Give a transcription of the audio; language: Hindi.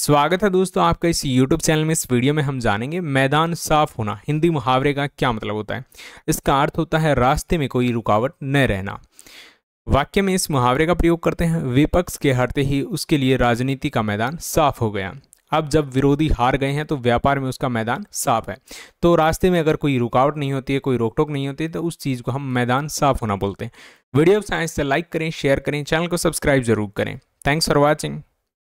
स्वागत है दोस्तों आपका इस YouTube चैनल में इस वीडियो में हम जानेंगे मैदान साफ होना हिंदी मुहावरे का क्या मतलब होता है इसका अर्थ होता है रास्ते में कोई रुकावट न रहना वाक्य में इस मुहावरे का प्रयोग करते हैं विपक्ष के हटते ही उसके लिए राजनीति का मैदान साफ हो गया अब जब विरोधी हार गए हैं तो व्यापार में उसका मैदान साफ है तो रास्ते में अगर कोई रुकावट नहीं होती है कोई रोक टोक नहीं होती तो उस चीज़ को हम मैदान साफ होना बोलते हैं वीडियो साइंस से लाइक करें शेयर करें चैनल को सब्सक्राइब जरूर करें थैंक्स फॉर वॉचिंग